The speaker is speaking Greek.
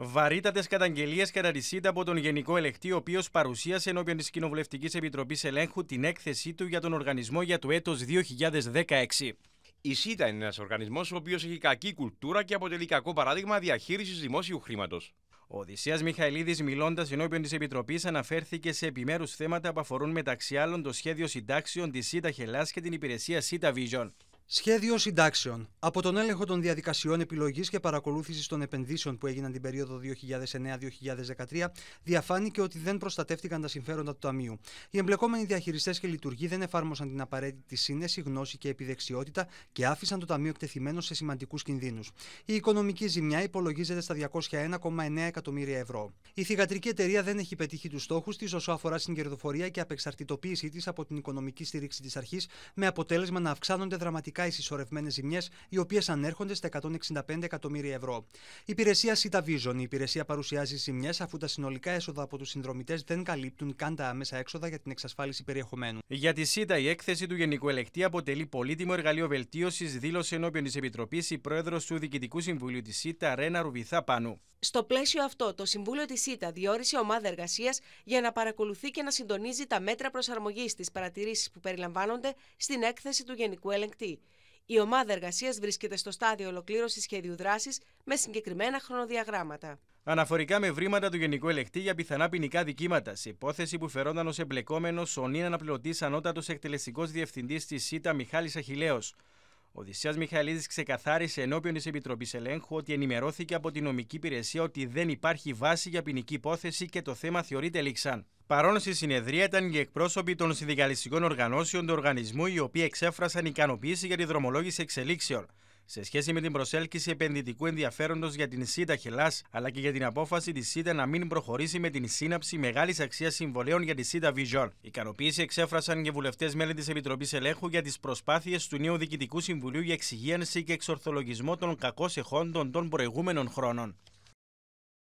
Βαρύτατες καταγγελίες ΣΥΤΑ από τον Γενικό Ελεκτή, ο οποίος παρουσίασε ενώπιον της Κοινοβουλευτικής Επιτροπής Ελέγχου την έκθεσή του για τον οργανισμό για το έτος 2016. Η ΣΥΤΑ είναι ένας οργανισμός ο οποίος έχει κακή κουλτούρα και αποτελεί κακό παράδειγμα διαχείρισης δημόσιου χρήματος. Ο Οδυσσέας Μιχαηλίδης, μιλώντας ενώπιον της Επιτροπής, αναφέρθηκε σε επιμέρους θέματα που αφορούν μεταξύ άλλων το σχέδιο συντάξεων της ΣΥΤΑ Χελάς και την υπηρεσία ΣΥΤΑ Vision. Σχέδιο συντάξεων. Από τον έλεγχο των διαδικασιών επιλογής και παρακολούθησης των επενδύσεων που έγιναν την περίοδο 2009-2013, διαφάνηκε ότι δεν προστατεύτηκαν τα συμφέροντα του Ταμείου. Οι εμπλεκόμενοι διαχειριστές και λειτουργοί δεν εφάρμοσαν την απαραίτητη σύνεση, γνώση και επιδεξιότητα και άφησαν το Ταμείο εκτεθειμένο σε σημαντικούς κινδύνους. Η οικονομική ζημιά υπολογίζεται στα 201,9 εκατομμύρια ευρώ. Η θηγατρική εταιρεία δεν έχει πετύχει τους στόχους της όσο αφορά στην κερδοφορία και απεξαρτητοποίησή της από την οικονομική στήριξη της αρχής, με αποτέλεσμα να αυξάνονται δραματικά οι συσσωρευμένες ζημιές, οι οποίες ανέρχονται στα 165 εκατομμύρια ευρώ. Η υπηρεσία Cita Vision. Η υπηρεσία παρουσιάζει ζημιές αφού τα συνολικά έσοδα από τους συνδρομητές δεν καλύπτουν καν τα άμεσα έξοδα για την εξασφάλιση περιεχομένου. Για τη Cita, η έκθεση του Γενικού Ελεκτή αποτελεί πολύτιμο εργαλείο βελτίωσης, δήλωσε ενώπιον της Επιτροπής η πρόεδρος του Διοικητικού Συμβουλίου της Cita, Ρένα Ρουβιθά Πάνου. Στο πλαίσιο αυτό, το Συμβούλιο της ΣΥΤΑ διόρισε ομάδα εργασίας για να παρακολουθεί και να συντονίζει τα μέτρα προσαρμογής στι παρατηρήσεις που περιλαμβάνονται στην έκθεση του Γενικού Ελεγκτή. Η ομάδα εργασίας βρίσκεται στο στάδιο ολοκλήρωσης σχέδιου δράσης με συγκεκριμένα χρονοδιαγράμματα. Αναφορικά με βρήματα του Γενικού Ελεκτή για πιθανά ποινικά δικήματα, σε υπόθεση που φερόνταν ως εμπλεκόμενος ο νυν αναπληρωτής ανώτατος εκτελεστικός διευθυντής της ΣΥΤΑ Μιχάλης Αχηλέο, ο Δυσσέα Μιχαλίδη ξεκαθάρισε ενώπιον της Επιτροπής Ελέγχου ότι ενημερώθηκε από την νομική υπηρεσία ότι δεν υπάρχει βάση για ποινική υπόθεση και το θέμα θεωρείται λήξαν. Παρόν στη συνεδρία ήταν και εκπρόσωποι των συνδικαλιστικών οργανώσεων του οργανισμού, οι οποίοι εξέφρασαν ικανοποίηση για τη δρομολόγηση εξελίξεων σε σχέση με την προσέλκυση επενδυτικού ενδιαφέροντος για την ΣΥΤΑ Χελάς, αλλά και για την απόφαση της ΣΥΤΑ να μην προχωρήσει με την σύναψη μεγάλης αξίας συμβολέων για τη ΣΥΤΑ Vision. Ικανοποίηση εξέφρασαν και βουλευτές μέλη της Επιτροπής Ελέγχου για τις προσπάθειες του νέου Διοικητικού Συμβουλίου για εξυγίανση και εξορθολογισμό των κακώς εχόντων των προηγούμενων χρόνων.